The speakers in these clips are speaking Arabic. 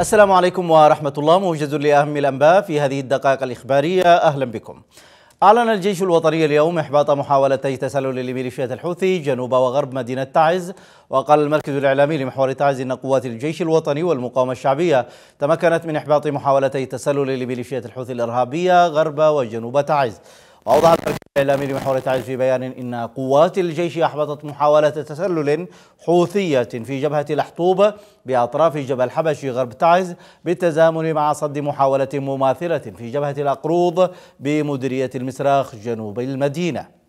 السلام عليكم ورحمة الله موجز لأهم الأنباء في هذه الدقائق الإخبارية أهلا بكم أعلن الجيش الوطني اليوم إحباط محاولتي تسلل لميليشيات الحوثي جنوب وغرب مدينة تعز وقال المركز الإعلامي لمحور تعز أن قوات الجيش الوطني والمقاومة الشعبية تمكنت من إحباط محاولتي تسلل لميليشيات الحوثي الإرهابية غرب وجنوب تعز وأوضح التركيز الإعلامي لمحور تعز في بيان إن قوات الجيش أحبطت محاولة تسلل حوثية في جبهة الحطوبة بأطراف جبل حبشي غرب تعز بالتزامن مع صد محاولة مماثلة في جبهة الأقروض بمديرية المسراخ جنوب المدينة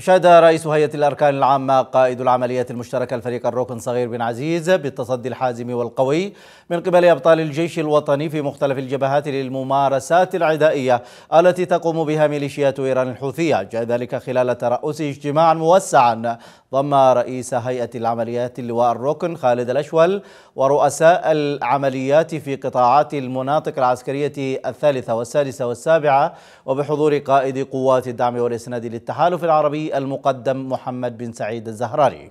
شهد رئيس هيئة الأركان العامة قائد العمليات المشتركة الفريق الركن صغير بن عزيز بالتصدي الحازم والقوي من قبل أبطال الجيش الوطني في مختلف الجبهات للممارسات العدائية التي تقوم بها ميليشيات إيران الحوثية جاء ذلك خلال ترأس اجتماعا موسعا ضم رئيس هيئة العمليات اللواء الركن خالد الأشول ورؤساء العمليات في قطاعات المناطق العسكرية الثالثة والسادسة والسابعة وبحضور قائد قوات الدعم والإسناد للتحالف العربي المقدم محمد بن سعيد الزهراري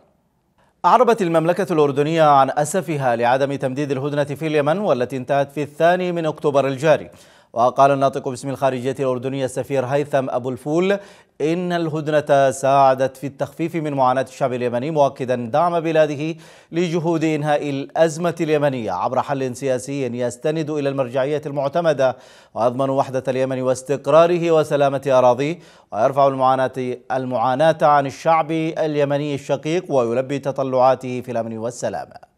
أعربت المملكة الأردنية عن أسفها لعدم تمديد الهدنة في اليمن والتي انتهت في الثاني من أكتوبر الجاري وقال الناطق باسم الخارجية الأردنية السفير هيثم أبو الفول إن الهدنة ساعدت في التخفيف من معاناة الشعب اليمني مؤكدا دعم بلاده لجهود إنهاء الأزمة اليمنية عبر حل سياسي يستند إلى المرجعية المعتمدة ويضمن وحدة اليمن واستقراره وسلامة أراضيه ويرفع المعاناة المعاناة عن الشعب اليمني الشقيق ويلبي تطلعاته في الأمن والسلامة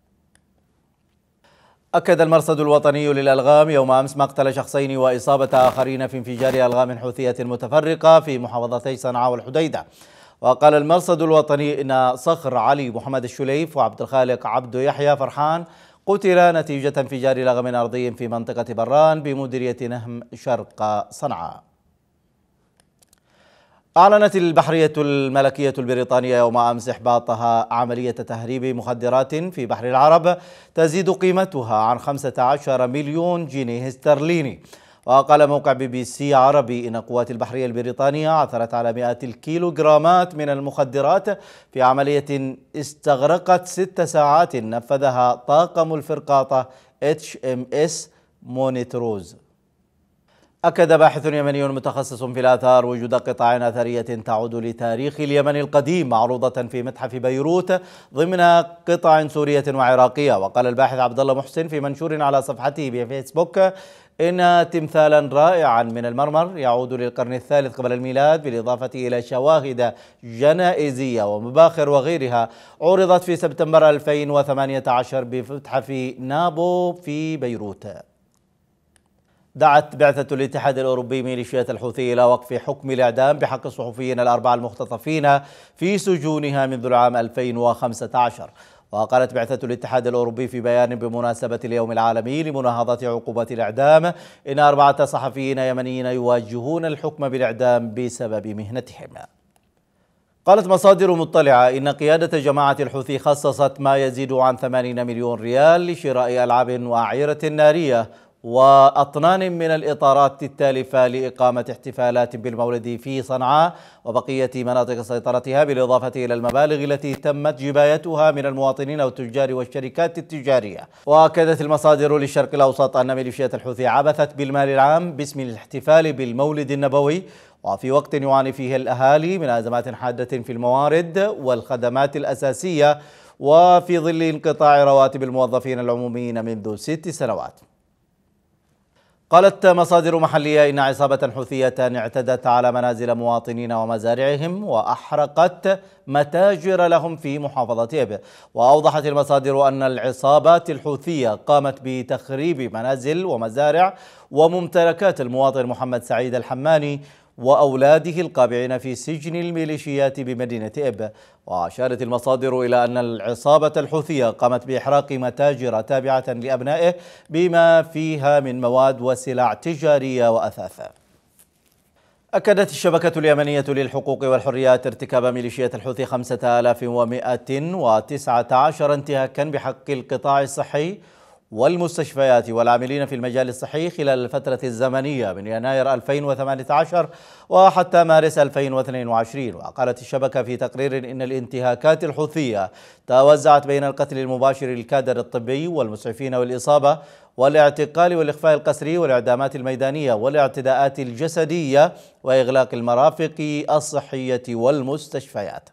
أكد المرصد الوطني للألغام يوم أمس مقتل شخصين وإصابة آخرين في انفجار ألغام حوثية متفرقة في محافظتي صنعاء والحديدة وقال المرصد الوطني إن صخر علي محمد الشليف وعبد الخالق عبد يحيى فرحان قتلا نتيجة انفجار لغم أرضي في منطقة بران بمديرية نهم شرق صنعاء أعلنت البحرية الملكية البريطانية يوم أمس إحباطها عملية تهريب مخدرات في بحر العرب تزيد قيمتها عن 15 مليون جنيه استرليني وقال موقع بي بي سي عربي إن قوات البحرية البريطانية عثرت على مئات الكيلوغرامات من المخدرات في عملية استغرقت ست ساعات نفذها طاقم الفرقاطة اتش ام اس مونيتروز أكد باحث يمني متخصص في الآثار وجود قطع أثرية تعود لتاريخ اليمن القديم معروضة في متحف بيروت ضمن قطع سورية وعراقية وقال الباحث عبد الله محسن في منشور على صفحته بفيسبوك إن تمثالا رائعا من المرمر يعود للقرن الثالث قبل الميلاد بالإضافة إلى شواهد جنائزية ومباخر وغيرها عرضت في سبتمبر 2018 بمتحف نابو في بيروت دعت بعثة الاتحاد الأوروبي ميليشيات الحوثي إلى وقف حكم الإعدام بحق الصحفيين الأربعة المختطفين في سجونها منذ العام 2015 وقالت بعثة الاتحاد الأوروبي في بيان بمناسبة اليوم العالمي لمناهضة عقوبة الإعدام إن أربعة صحفيين يمنيين يواجهون الحكم بالإعدام بسبب مهنتهم قالت مصادر مطلعة إن قيادة جماعة الحوثي خصصت ما يزيد عن 80 مليون ريال لشراء ألعاب وأعيرة نارية وأطنان من الإطارات التالفة لإقامة احتفالات بالمولد في صنعاء وبقية مناطق سيطرتها بالإضافة إلى المبالغ التي تمت جبايتها من المواطنين والتجار والشركات التجارية وأكدت المصادر للشرق الأوسط أن ميليشيات الحوثي عبثت بالمال العام باسم الاحتفال بالمولد النبوي وفي وقت يعاني فيه الأهالي من أزمات حادة في الموارد والخدمات الأساسية وفي ظل انقطاع رواتب الموظفين العموميين منذ ست سنوات قالت مصادر محلية إن عصابة حوثية اعتدت على منازل مواطنين ومزارعهم وأحرقت متاجر لهم في محافظة إب وأوضحت المصادر أن العصابات الحوثية قامت بتخريب منازل ومزارع وممتلكات المواطن محمد سعيد الحماني وأولاده القابعين في سجن الميليشيات بمدينة إب وأشارت المصادر إلى أن العصابة الحوثية قامت بإحراق متاجر تابعة لأبنائه بما فيها من مواد وسلع تجارية وأثاثة أكدت الشبكة اليمنية للحقوق والحريات ارتكاب ميليشيات الحوثي 5119 انتهاكا بحق القطاع الصحي والمستشفيات والعاملين في المجال الصحي خلال الفترة الزمنية من يناير 2018 وحتى مارس 2022 وقالت الشبكة في تقرير إن الانتهاكات الحوثية توزعت بين القتل المباشر للكادر الطبي والمسعفين والإصابة والاعتقال والإخفاء القسري والإعدامات الميدانية والاعتداءات الجسدية وإغلاق المرافق الصحية والمستشفيات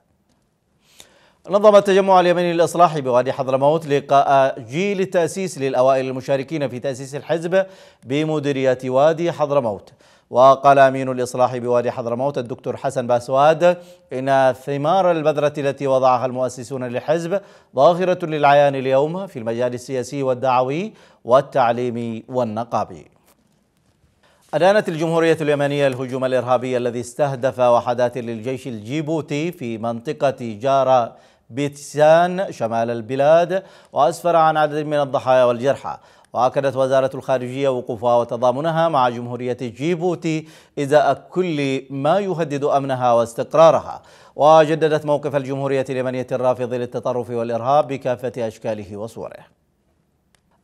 نظم التجمع اليمني للإصلاح بوادي حضرموت لقاء جيل التأسيس للأوائل المشاركين في تأسيس الحزب بمديرية وادي حضرموت وقال أمين الإصلاح بوادي حضرموت الدكتور حسن باسواد إن ثمار البذرة التي وضعها المؤسسون للحزب ظاهرة للعيان اليوم في المجال السياسي والدعوي والتعليمي والنقابي أدانت الجمهورية اليمنية الهجوم الإرهابي الذي استهدف وحدات للجيش الجيبوتي في منطقة جارة بتسان شمال البلاد وأسفر عن عدد من الضحايا والجرحى وأكدت وزارة الخارجية وقوفها وتضامنها مع جمهورية جيبوتي إزاء كل ما يهدد أمنها واستقرارها وجددت موقف الجمهورية اليمنية الرافض للتطرف والإرهاب بكافة أشكاله وصوره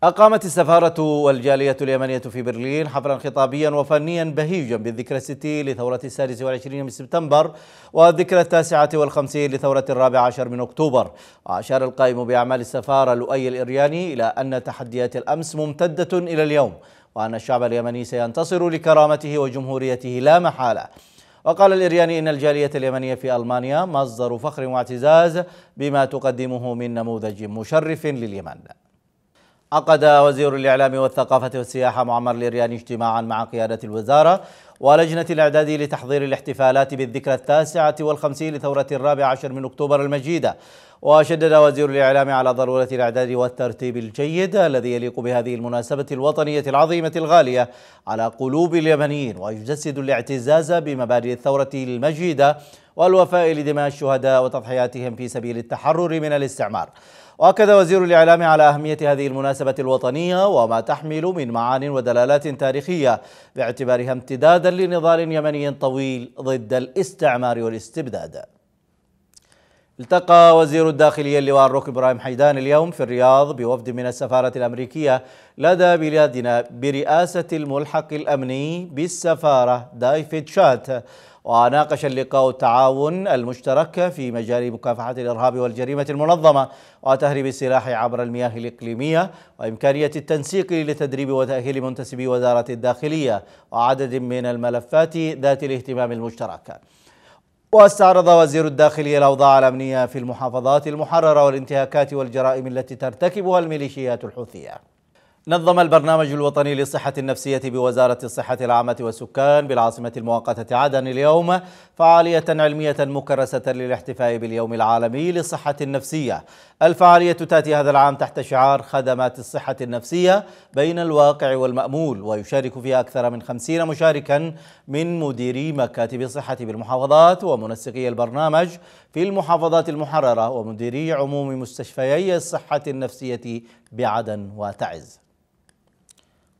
أقامت السفارة والجالية اليمنية في برلين حفلا خطابيا وفنيا بهيجا بالذكرى الستين لثورة السادس والعشرين من سبتمبر والذكرى التاسعة والخمسين لثورة الرابع عشر من أكتوبر وأشار القائم بأعمال السفارة لؤي الإرياني إلى أن تحديات الأمس ممتدة إلى اليوم وأن الشعب اليمني سينتصر لكرامته وجمهوريته لا محالة وقال الإرياني إن الجالية اليمنية في ألمانيا مصدر فخر واعتزاز بما تقدمه من نموذج مشرف لليمن عقد وزير الإعلام والثقافة والسياحة معمر الإرياني اجتماعا مع قيادة الوزارة ولجنة الإعداد لتحضير الاحتفالات بالذكرى التاسعة والخمسين لثورة الرابع عشر من أكتوبر المجيدة وشدد وزير الإعلام على ضرورة الإعداد والترتيب الجيد الذي يليق بهذه المناسبة الوطنية العظيمة الغالية على قلوب اليمنيين ويجسد الاعتزاز بمبادئ الثورة المجيدة والوفاء لدماء الشهداء وتضحياتهم في سبيل التحرر من الاستعمار واكد وزير الاعلام على اهميه هذه المناسبه الوطنيه وما تحمل من معان ودلالات تاريخيه باعتبارها امتدادا لنضال يمني طويل ضد الاستعمار والاستبداد التقى وزير الداخلية اللواء الروك إبراهيم حيدان اليوم في الرياض بوفد من السفارة الأمريكية لدى بلادنا برئاسة الملحق الأمني بالسفارة دايفيد شات وناقش اللقاء التعاون المشترك في مجال مكافحة الإرهاب والجريمة المنظمة وتهريب السلاح عبر المياه الإقليمية وإمكانية التنسيق لتدريب وتأهيل منتسبي وزارة الداخلية وعدد من الملفات ذات الاهتمام المشترك واستعرض وزير الداخلية الأوضاع الأمنية في المحافظات المحررة والانتهاكات والجرائم التي ترتكبها الميليشيات الحوثية نظم البرنامج الوطني للصحة النفسية بوزارة الصحة العامة والسكان بالعاصمة المؤقتة عدن اليوم فعالية علمية مكرسة للاحتفاء باليوم العالمي للصحة النفسية الفعالية تأتي هذا العام تحت شعار خدمات الصحة النفسية بين الواقع والمأمول ويشارك فيها أكثر من خمسين مشاركا من مديري مكاتب الصحة بالمحافظات ومنسقي البرنامج في المحافظات المحررة ومديري عموم مستشفيي الصحة النفسية بعدن وتعز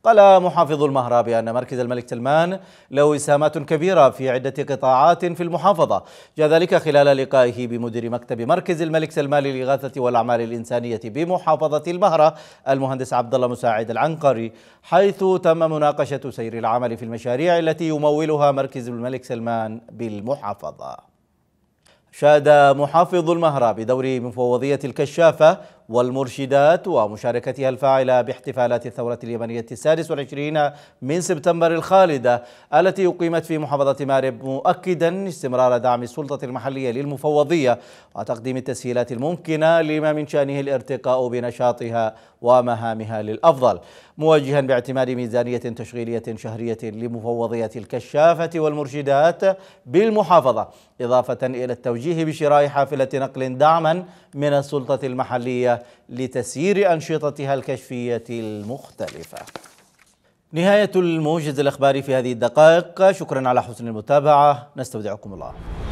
قال محافظ المهرة بأن مركز الملك سلمان له إسهامات كبيرة في عدة قطاعات في المحافظة جاء ذلك خلال لقائه بمدير مكتب مركز الملك سلمان للإغاثة والأعمال الإنسانية بمحافظة المهرة المهندس عبد الله مساعد العنقري حيث تم مناقشة سير العمل في المشاريع التي يمولها مركز الملك سلمان بالمحافظة شاد محافظ المهرة بدور مفوضية الكشافة والمرشدات ومشاركتها الفاعلة باحتفالات الثورة اليمنية السادس والعشرين من سبتمبر الخالدة التي أقيمت في محافظة مارب مؤكدا استمرار دعم السلطة المحلية للمفوضية وتقديم التسهيلات الممكنة لما من شأنه الارتقاء بنشاطها ومهامها للأفضل موجها باعتماد ميزانية تشغيلية شهرية لمفوضية الكشافة والمرشدات بالمحافظة إضافة إلى التوجيه بشراء حافلة نقل دعما من السلطة المحلية لتسيير أنشطتها الكشفية المختلفة نهاية الموجز الأخباري في هذه الدقائق شكرا على حسن المتابعة نستودعكم الله